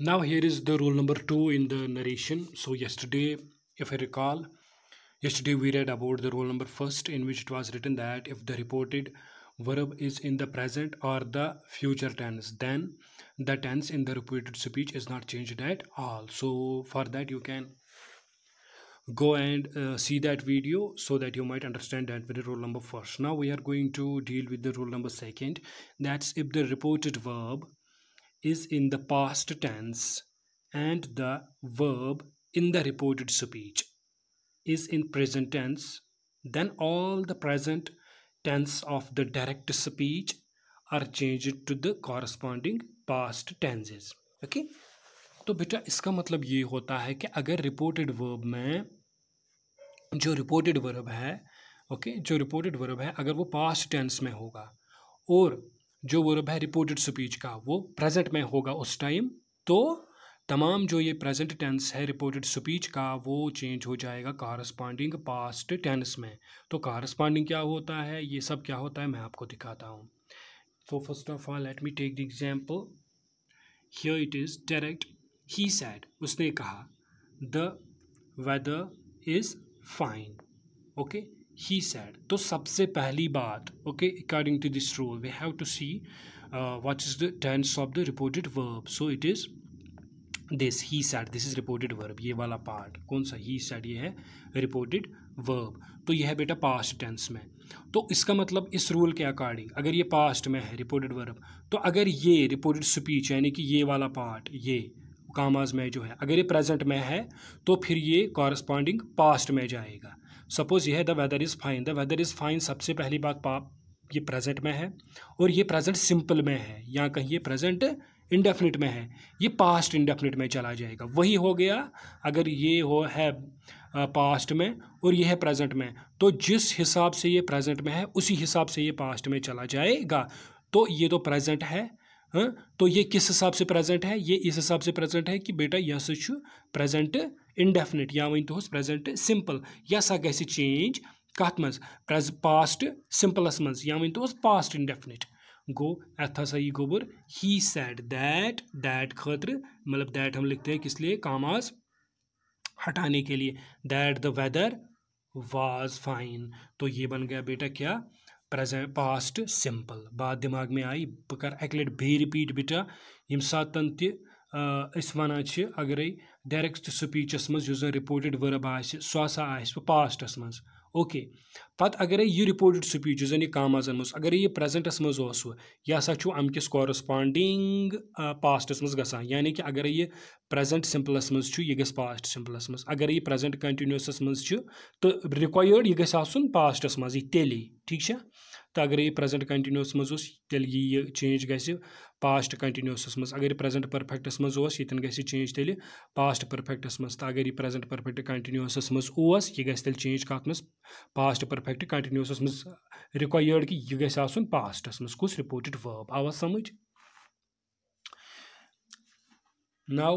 now here is the rule number two in the narration so yesterday if i recall yesterday we read about the rule number first in which it was written that if the reported verb is in the present or the future tense then the tense in the repeated speech is not changed at all so for that you can go and uh, see that video so that you might understand that very rule number first now we are going to deal with the rule number second that's if the reported verb is in the past tense and the verb in the reported speech is in present tense, then all the present tense of the direct speech are changed to the corresponding past tenses. okay? तो बेटा इसका मतलब ये होता है कि अगर reported verb में जो रिपोर्टेड वर्ब है ओके okay, जो रिपोर्टेड वर्ब है अगर वो पास्ट टेंस में होगा और जो वर्ब है रिपोर्टेड स्पीच का वो प्रेजेंट में होगा उस टाइम तो तमाम जो ये प्रेजेंट टेंस है रिपोर्टेड स्पीच का वो चेंज हो जाएगा कारस्पॉन्डिंग पास्ट टेंस में तो कारस्पॉन्डिंग क्या होता है ये सब क्या होता है मैं आपको दिखाता हूँ तो first of all let me take the example here it is direct he said उसने कहा the weather is fine okay he said तो सबसे पहली बात okay according to this rule we have to see what is the tense of the reported verb so it is this he said this is reported verb ये वाला part कौन सा ही sad ये है रिपोर्टेड वर्ब तो यह है बेटा पास्ट टेंस में तो इसका मतलब इस रूल के अकॉर्डिंग अगर ये पास्ट में है रिपोर्टेड वर्ब तो अगर ये रिपोर्टेड स्पीच यानी कि ये वाला पार्ट ये कामाज में जो है अगर ये प्रेजेंट में है तो फिर ये कॉरस्पॉन्डिंग पास्ट में जाएगा सपोज़ यह है the weather is fine the weather is fine सबसे पहली बात पाप ये प्रेजेंट में है और ये प्रेजेंट सिंपल में है या कहिए प्रेजेंट इंडेफिनिट में है ये पास्ट इंडेफिनिट में चला जाएगा वही हो गया अगर ये हो है पास्ट में और यह है प्रेजेंट में तो जिस हिसाब से ये प्रेजेंट में है उसी हिसाब से ये पास्ट में चला जाएगा तो ये तो प्रेजेंट है हाँ तो ये किस हिसाब से प्रेजेंट है ये इस हिसाब से प्रेजेंट है कि बेटा यह हसा प्रेजेंट इनडेफिनिट या वन तुस प्रेजेंट सिंपल यह सा गि चेंज कत मज पास्ट सिंपलस मज या वन तुस पास्ट इनडेफिनिट गो एत हसा यह गोबर ही सेट दैट दैट खतर मतलब दैट हम लिखते हैं किस लिए कामाज हटाने के लिए that the weather was fine तो ये बन गया बेटा क्या प्रेजेंट पास्ट सिंपल बात दिमाग में आई बह कर अक लट बे रिपीट बिटा यम सात वन अगर डायरेक्ट स्पीचस मज रिपोर्टेड वर्ब आ सो पास्टस मज ओके पत् अगर यह रिपोर्टेड स्पीच जो कामाजन मज अगर यह प्रेजेंटस मज यह सा अम कॉरसपांडिंग पास्टस मज ग यानि कि अगर यह प्रेजेंट सिंपलस मज यह ग पास्ट सिंपलस मज अगर यह प्रजेंट कंटिन्यूसस मज तो रिकॉर्ड यह गुन पास्टस मज तेली ठीक है تہٕ اگر یہِ پرٛیزنٹ کنٹِنیوٗس منٛز اوس تیٚلہِ یی یہِ چینج گژھِ پاسٹ کنٹِنیوٗسَس منٛز اگر یہِ پرٛیزنٹ پٔرفیٚکٹَس منٛز اوس ییٚتٮ۪ن گژھِ یہِ چینج تیٚلہِ پاسٹ پٔرفیٚکٹَس منٛز تہٕ اگر یہِ پرٛیزنٹ پٔرفیٚکٹ کنٹِنیوٗسَس منٛز اوس یہِ گژھِ تیٚلہِ چینج کَتھ منٛز پاسٹ پٔرفیٚکٹ کنٹِنیوٗسَس منٛز رِکویٲرڈ کہِ یہِ گژھِ آسُن پاسٹَس منٛز کُس رِپوٹِڈ وٲب آوا سَمٕجھ نَو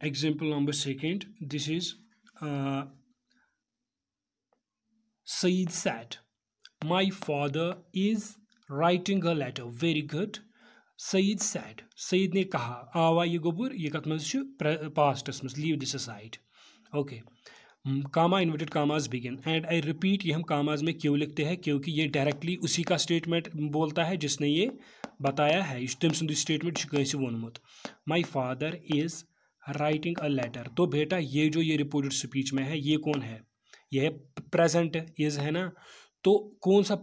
example number second this is said سیٹ My father is writing a letter. Very good. Said said. Said ने कहा आवा ये गोबर ये कत मज पास्टस मज leave this side okay comma inverted commas begin and I repeat ये हम कामाज में क्यों लिखते हैं क्योंकि ये डायरेक्टली उसी का स्टेटमेंट बोलता है जिसने ये बताया है यह तम सुंद स्टेटमेंट कंसि वोनमुत my father is writing a letter तो बेटा ये जो ये रिपोर्टेड स्पीच में है ये कौन है यह प्रेजेंट इज है ना तो कौन सा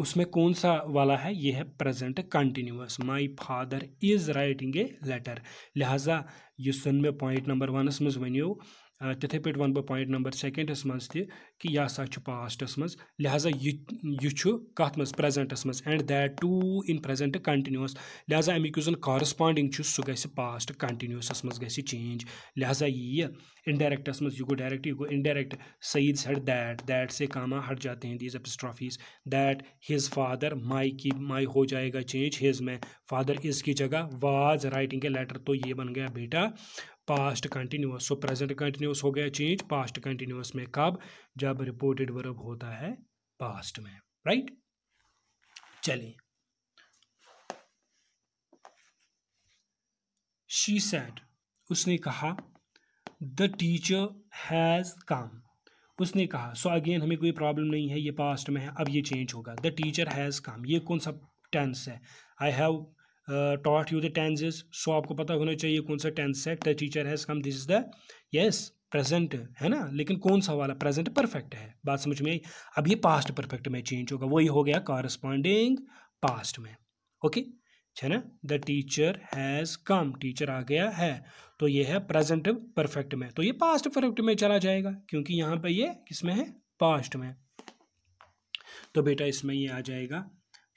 उसमें कौन सा वाला है ये है present continuous my father is writing a letter लिहाजा इस सुन मे पॉइंट नंबर वनस मज वो تِتھَے پٲٹھۍ وَنہٕ بہٕ پویِنٛٹ نمبر سیٚکَنٛڈَس منٛز تہِ کہِ یہِ ہسا چھُ پاسٹَس منٛز لہٰذا یہِ یہِ چھُ کَتھ منٛز پرٛیزَنٹَس منٛز and that to in present continuous لہٰذا اَمیُک یُس زَن کارسپانڈِنٛگ چھُ سُہ گژھِ پاسٹ کَنٹِنیوٗسَس منٛز گژھِ یہِ چینج لہٰذا یہِ اِنڈایریٚکٹَس منٛز یہِ گوٚو ڈایریٚکٹ یہِ گوٚو اِنڈایریٚکٹ سعید ہیڈ دیٹ دیٹ سے کاما ہٹ جاتے ہیں these apostrophes that his father my کی مائی ہو جائے گا چینج ہِز میں فادر اِز کی جگہ واز رائٹِنگ اے لیٹر تو یہ بن گیا بیٹا past continuous so present continuous हो गया चेंज पास्ट कंटिन्यूस में कब जब रिपोर्टेड वर्ब होता है पास्ट में राइट चलिए शी सेड उसने कहा द टीचर हैज़ कम उसने कहा सो so अगेन हमें कोई प्रॉब्लम नहीं है ये पास्ट में है अब ये चेंज होगा द टीचर हैज़ कम ये कौन सा टेंस है I have taught you the tenses so आपको पता होना चाहिए कौन सा टेंस है the teacher has come this is the yes present है ना लेकिन कौन सा वाला प्रेजेंट परफेक्ट है बात समझ में आई अब ये पास्ट परफेक्ट में चेंज होगा वही हो गया कॉरस्पॉन्डिंग पास्ट में ओके है अच्छा ना the teacher has come teacher आ गया है तो ये है प्रेजेंट परफेक्ट में तो ये पास्ट परफेक्ट में चला जाएगा क्योंकि यहाँ पे ये किस में है पास्ट में तो बेटा इसमें ये आ जाएगा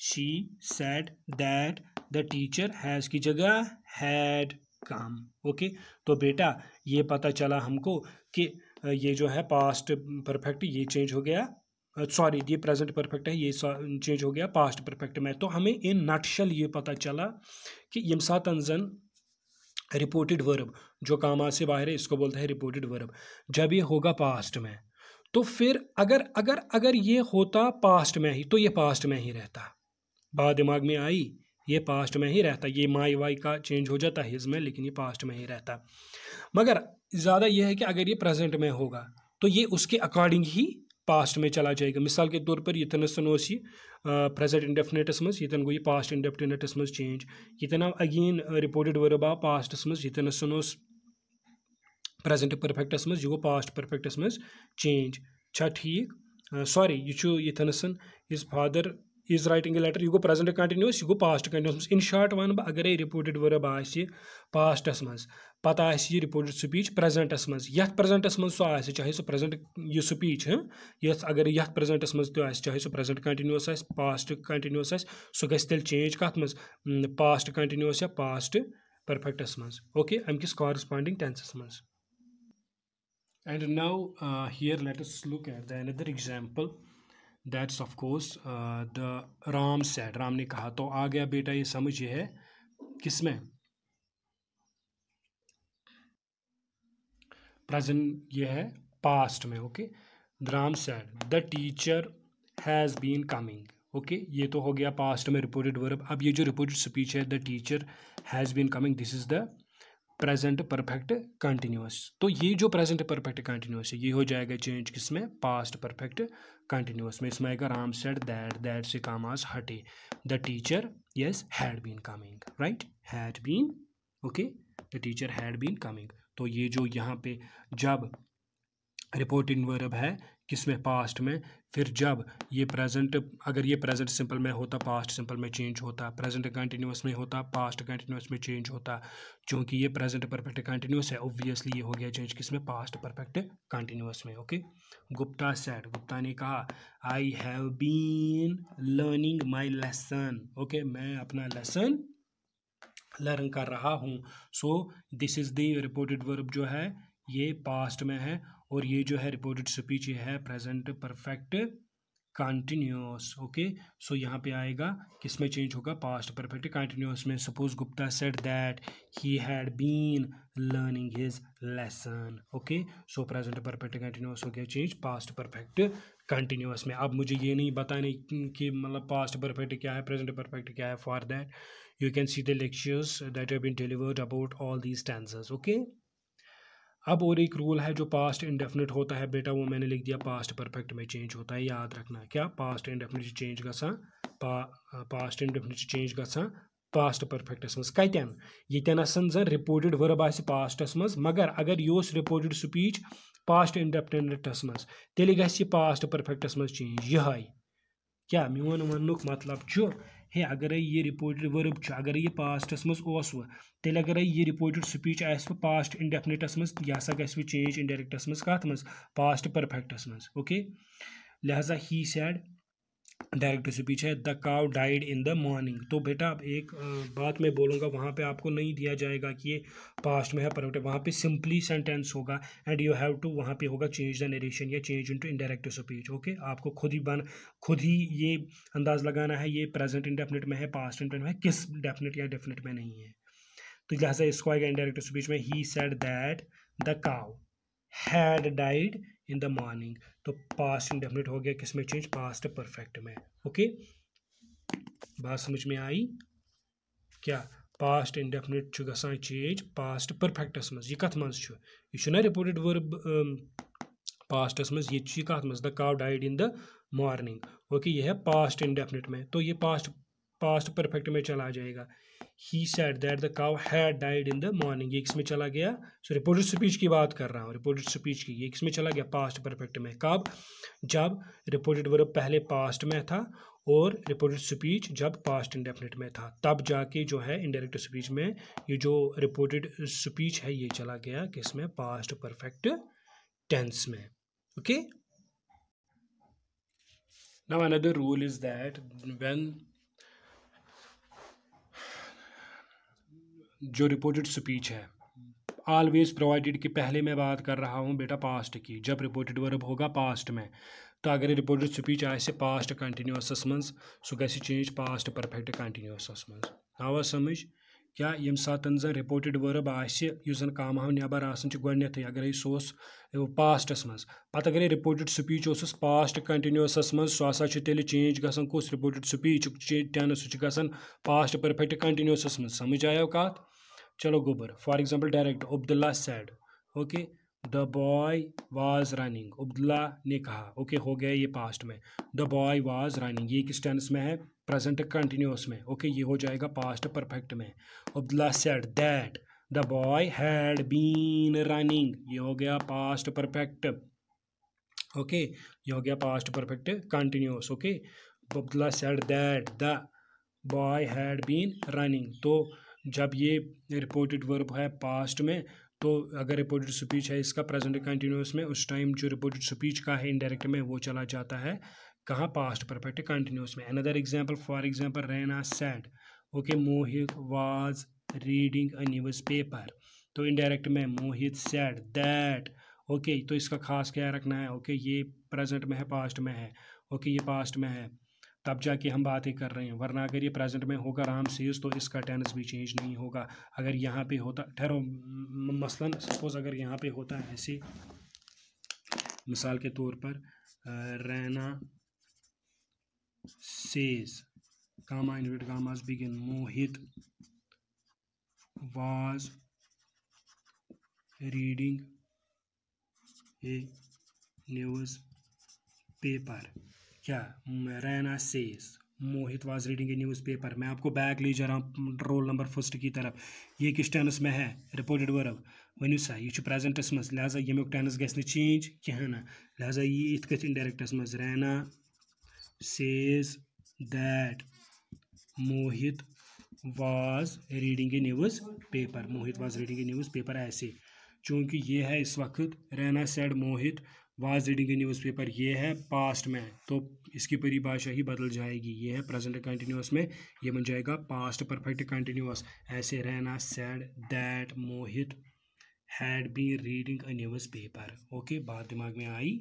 she said that the teacher has की जगह हैड कम ओके तो बेटा ये पता चला हमको कि ये जो है पास्ट परफेक्ट ये चेंज हो गया सॉरी ये प्रेजेंट परफेक्ट है ये चेंज हो गया पास्ट परफेक्ट में तो हमें इन नटशल ये पता चला कि यम सात जन रिपोर्टेड वर्ब जो आज से बाहर है इसको बोलता है रिपोर्टेड वर्ब जब ये होगा पास्ट में तो फिर अगर अगर अगर ये होता पास्ट में ही तो ये पास्ट में ही रहता बात दिमाग में आई ये पास्ट में ही रहता ये माई वाई का चेंज हो जाता हिज इसमें लेकिन ये पास्ट में ही रहता मगर ज़्यादा यह है कि अगर ये प्रेजेंट में होगा तो ये उसके अकॉर्डिंग ही पास्ट में चला जाएगा मिसाल के तौर पर यथन यह प्रेजेंट इंडेफिनेटस मज यन गो यह पास्ट इंडेफिनेटस मज चेंज यन आव अगेन रिपोर्टेड वर्ब आव पास्टस मज यन प्रेजेंट परफेक्टस मज यह गो पास्ट परफेक्टस मज चेंज ठीक सॉरी यह यथन his father is writing a letter یہِ گوٚو پرٛیزنٛٹ کنٹِنیوٗس یہِ گوٚو پاسٹ کنٹِنیوٗس منٛز اِن شاٹ وَنہٕ بہٕ اگرے رِپوٹِڈ ؤرٕب آسہِ پاسٹَس منٛز پَتہٕ آسہِ یہِ رِپوٹِڈ سپیٖچ پرٛیزنٹَس منٛز یَتھ پرٛیزنٹَس منٛز سُہ آسہِ چاہے سُہ پرٛیزنٹ یہِ سپیٖچ یَتھ اگر یَتھ پرٛیزنٹَس منٛز تہِ آسہِ چاہے سُہ پرٛیزنٹ کنٹِنیوٗس آسہِ پاسٹ کنٹِنیوٗس آسہِ سُہ گژھِ تیٚلہِ چینج کَتھ منٛز پاسٹ کنٹِنیوٗس یا پاسٹ پٔرفیکٹَس منٛز اوکے اَمہِ کِس کارسپانڈِنٛگ ٹینسَس منٛز and now here let's look at the another example that's of course the Ram said Ram ने कहा तो आ गया बेटा ये समझ ये है किसमें प्रेजेंट ये है पास्ट में okay Ram said the teacher has been coming okay ये तो हो गया पास्ट में रिपोर्टेड वर्ब अब ये जो रिपोर्टेड स्पीच है the teacher has been coming this is the present perfect continuous तो ये जो प्रेजेंट परफेक्ट कंटिन्यूस है ये हो जाएगा चेंज किस में पास्ट परफेक्ट कंटिन्यूस में इसमें आएगा राम सेट दैट दैट से काम आज हटे the teacher yes had been coming right had been okay the teacher had been coming तो ये जो यहाँ पे जब रिपोर्टिंग वर्ब है किस में पास्ट में फिर जब ये प्रेजेंट अगर ये प्रेजेंट सिंपल में होता पास्ट सिंपल में चेंज होता प्रेजेंट कंटिन्यूस में होता पास्ट कंटिन्यूस में चेंज होता क्योंकि ये प्रेजेंट परफेक्ट कंटिन्यूस है ऑब्वियसली ये हो गया चेंज किस में पास्ट परफेक्ट कंटिन्यूस में ओके गुप्ता सेट गुप्ता ने कहा I have been learning my lesson okay मैं अपना लेसन लर्न कर रहा हूँ so this is the reported verb जो है ये पास्ट में है और ये जो है रिपोर्टेड स्पीच ये है present perfect continuous okay so यहाँ पे आएगा किस में चेंज होगा पास्ट परफेक्ट कंटिन्यूस में suppose Gupta said that he had been learning his lesson okay so present perfect continuous हो गया चेंज पास्ट परफेक्ट कंटिन्यूस में अब मुझे ये नहीं बताने कि मतलब पास्ट परफेक्ट क्या है प्रेजेंट परफेक्ट क्या है for that you can see the lectures that have been delivered about all these tenses okay अब और एक रूल है जो पास्ट इंडेफिनिट होता है बेटा वो मैंने लिख दिया पास्ट परफेक्ट में चेंज होता है याद रखना क्या पास्ट इंडेफिनिट चेंज ग पा पास्ट इंडेफिनिट चेंज गसान पास्ट परफेक्टस मज कन यन जन रिपोर्टेड वर्ब आ पास्टस मज मगर अगर यह रिपोर्टेड स्पीच पास्ट इंडेफिनिटस मज ते ग पास्ट परफेक्टस मज चेंज यही क्या मोन वन मतलब हे अगर यह रिपोर्टड वर्ब अगर यह पास्टस मस तेल अगर यह रिपोर्टड स्पीच आ पास्ट यह मे हाँ गु चेंज इंडेरेक्टस मत पास्ट पर्फेक्टस मे ओके लिहाजा ही सैड डायरेक्ट स्पीच है the cow died in the morning तो बेटा अब एक बात मैं बोलूँगा वहाँ पे आपको नहीं दिया जाएगा कि ये पास्ट में है परफेक्ट वहाँ पे सिंपली सेंटेंस होगा एंड यू हैव टू वहाँ पे होगा चेंज द नरेशन या change into indirect speech okay आपको खुद ही बन खुद ही ये अंदाज़ लगाना है ये प्रेजेंट इंडेफिनिट में है पास्ट इंडेफिनिट में है किस डेफिनेट या डेफिनेट में नहीं है तो लिहाजा इसको आएगा इनडायरेक्ट स्पीच में he said that the cow had died in the morning तो पास्ट इंडेफिनिट हो गया किस में चेंज पास्ट परफेक्ट में ओके बात समझ में आई क्या पास्ट इंडेफिनिट ग चेंज पास्ट परफेक्टस मज यह कत मज यह रिपोर्टेड वर्ब पास्टस मज ये कत मज the cow died in the morning okay यह है पास्ट इंडेफिनिट में तो ये पास्ट पास्ट परफेक्ट में चला जाएगा he said that the cow had died in the morning ये किसमें चला गया सो रिपोर्टेड स्पीच की बात कर रहा हूँ रिपोर्टेड स्पीच की ये किसमें चला गया पास्ट परफेक्ट में कब जब रिपोर्टेड वर्ब पहले पास्ट में था और रिपोर्टेड स्पीच जब पास्ट इंडेफिनेट में था तब जाके जो है इनडायरेक्ट स्पीच में ये जो रिपोर्टेड स्पीच है ये चला गया किसमें पास्ट परफेक्ट टेंस में okay now another rule is that when जो रिपोर्टेड स्पीच है ऑलवेज प्रोवाइडेड कि पहले मैं बात कर रहा हूँ बेटा पास्ट की जब रिपोर्टेड वर्ब होगा पास्ट में तो अगर रिपोर्टेड स्पीच आसे पास्ट कंटिन्यूसस मं सो ग चेंज पास्ट परफेक्ट कंटिन्यूसस मं आव समझ क्या ये सात जन रिपोर्टेड वर्ब आस काम नबर गोडनथ अगर सह पास्टस मं पत् अगर रिपोर्टेड स्पीच उस पास्ट कंटिन्यूसस मं सह तेल चेंज ग कस रिपोर्टेड स्पीच टेंस सह पास्ट परफेक्ट कंटिन्यूसस मं समझ आयो कत चलो गोबर for example direct Abdullah said okay the boy was running Abdullah ने कहा ओके okay, हो गया ये पास्ट में द बॉय वाज रनिंग ये किस टेंस में है प्रेजेंट कंटिन्यूस में ओके okay, ये हो जाएगा पास्ट परफेक्ट में Abdullah said that the boy had been running ये हो गया पास्ट परफेक्ट ओके ये हो गया past perfect continuous okay Abdullah said that the boy had been running तो जब ये रिपोर्टेड वर्ब है पास्ट में तो अगर रिपोर्टेड स्पीच है इसका प्रेजेंट कंटिन्यूस में उस टाइम जो रिपोर्टेड स्पीच का है इनडायरेक्ट में वो चला जाता है कहाँ पास्ट परफेक्ट कंटिन्यूस में another example for example Raina said okay Mohit was reading a newspaper तो इनडायरेक्ट में मोहित सैड दैट ओके तो इसका खास क्या रखना है ओके okay, ये प्रेजेंट में है पास्ट में है ओके okay, ये पास्ट में है तब जाके हम बातें कर रहे हैं वरना अगर ये प्रेजेंट में होगा राम सेज तो इसका टेंस भी चेंज नहीं होगा अगर यहाँ पे होता ठहरो मसलन सपोज़ अगर यहाँ पे होता है ऐसे मिसाल के तौर पर Raina says comma inverted commas begin Mohit was reading a newspaper क्या Raina says Mohit was reading a newspaper मैं आपको बैक ले जा रहा हूँ रोल नंबर फर्स्ट की तरफ ये किस टेनस में है रिपोर्टेड वर्ब वन सा यह प्रेजेंटस मज लिहाजा यमुक टेनस गि चेंज कहें ना लिहाजा ये इत इनडायरेक्टस मज Raina says that Mohit was reading a newspaper Mohit was reading a newspaper ऐसे चूँकि ये है इस वक्त Raina said Mohit was reading a newspaper ये है पास्ट में तो इसकी परिभाषा ही बदल जाएगी ये है प्रेजेंट कंटिन्यूस में ये बन जाएगा पास्ट परफेक्ट कंटिन्यूस ऐसे Raina said that Mohit had be reading a newspaper okay बात दिमाग में आई